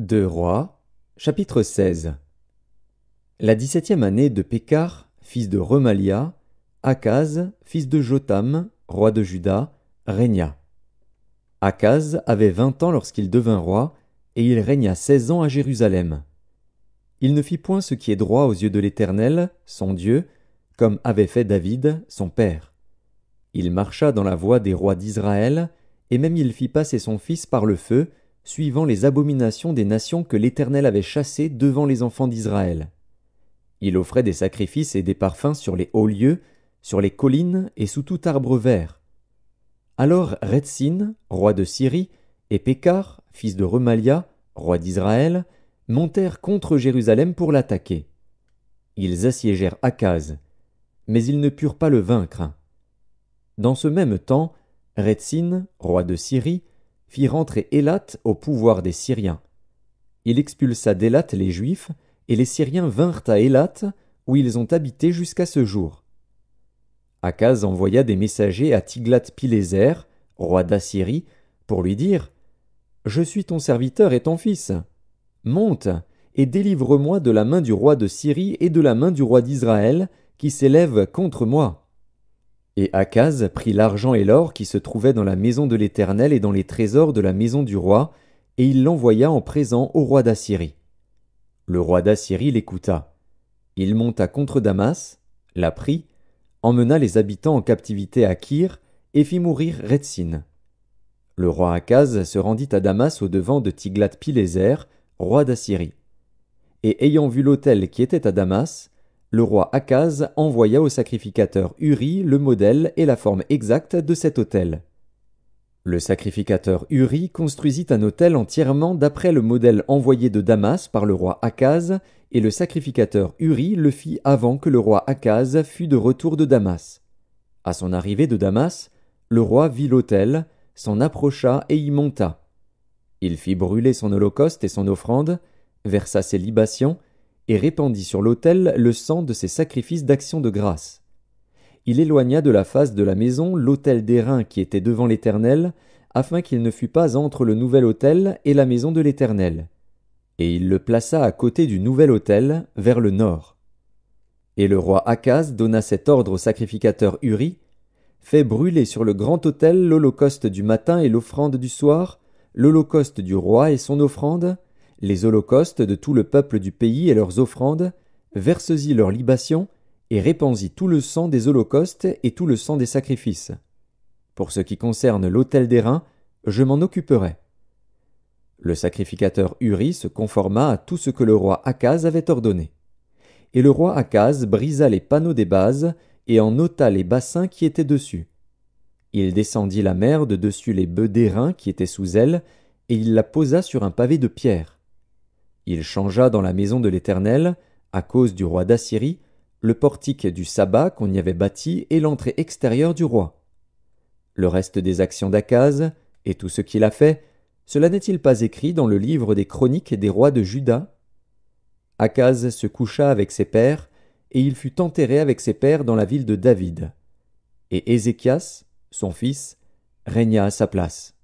2 Rois, chapitre 16 La dix-septième année de Pécar, fils de Remalia, Akaz, fils de Jotam, roi de Juda, régna. Akaz avait vingt ans lorsqu'il devint roi, et il régna seize ans à Jérusalem. Il ne fit point ce qui est droit aux yeux de l'Éternel, son Dieu, comme avait fait David, son père. Il marcha dans la voie des rois d'Israël, et même il fit passer son fils par le feu, suivant les abominations des nations que l'Éternel avait chassées devant les enfants d'Israël. Il offrait des sacrifices et des parfums sur les hauts lieux, sur les collines et sous tout arbre vert. Alors Retsin, roi de Syrie, et Pécar, fils de Remalia, roi d'Israël, montèrent contre Jérusalem pour l'attaquer. Ils assiégèrent Achaz, mais ils ne purent pas le vaincre. Dans ce même temps, Retsin, roi de Syrie, fit rentrer Élat au pouvoir des Syriens. Il expulsa d'Élat les Juifs, et les Syriens vinrent à Élat, où ils ont habité jusqu'à ce jour. Akaz envoya des messagers à Tiglath-Pileser, roi d'Assyrie, pour lui dire Je suis ton serviteur et ton fils. Monte et délivre-moi de la main du roi de Syrie et de la main du roi d'Israël qui s'élève contre moi. Et Akaz prit l'argent et l'or qui se trouvaient dans la maison de l'Éternel et dans les trésors de la maison du roi, et il l'envoya en présent au roi d'Assyrie. Le roi d'Assyrie l'écouta. Il monta contre Damas, la prit, emmena les habitants en captivité à Kir, et fit mourir Retsin. Le roi Akaz se rendit à Damas au devant de Tiglath-Pileser, roi d'Assyrie. Et ayant vu l'autel qui était à Damas, le roi Akaz envoya au sacrificateur Uri le modèle et la forme exacte de cet autel. Le sacrificateur Uri construisit un autel entièrement d'après le modèle envoyé de Damas par le roi Akaz, et le sacrificateur Uri le fit avant que le roi Akaz fût de retour de Damas. À son arrivée de Damas, le roi vit l'autel, s'en approcha et y monta. Il fit brûler son holocauste et son offrande, versa ses libations, et répandit sur l'autel le sang de ses sacrifices d'action de grâce. Il éloigna de la face de la maison l'autel d'airain qui était devant l'Éternel, afin qu'il ne fût pas entre le nouvel autel et la maison de l'Éternel. Et il le plaça à côté du nouvel autel, vers le nord. Et le roi Akaz donna cet ordre au sacrificateur Uri, Fais brûler sur le grand autel l'holocauste du matin et l'offrande du soir, l'holocauste du roi et son offrande, les holocaustes de tout le peuple du pays et leurs offrandes, verses-y leurs libations, et répands tout le sang des holocaustes et tout le sang des sacrifices. Pour ce qui concerne l'autel des reins, je m'en occuperai. Le sacrificateur Uri se conforma à tout ce que le roi Akaz avait ordonné. Et le roi Akaz brisa les panneaux des bases et en ôta les bassins qui étaient dessus. Il descendit la mer de dessus les bœufs d'airain qui étaient sous elle, et il la posa sur un pavé de pierre. Il changea dans la maison de l'Éternel, à cause du roi d'Assyrie, le portique du sabbat qu'on y avait bâti et l'entrée extérieure du roi. Le reste des actions d'Akaz, et tout ce qu'il a fait, cela n'est-il pas écrit dans le livre des chroniques des rois de Juda Akaz se coucha avec ses pères, et il fut enterré avec ses pères dans la ville de David. Et Ézéchias, son fils, régna à sa place.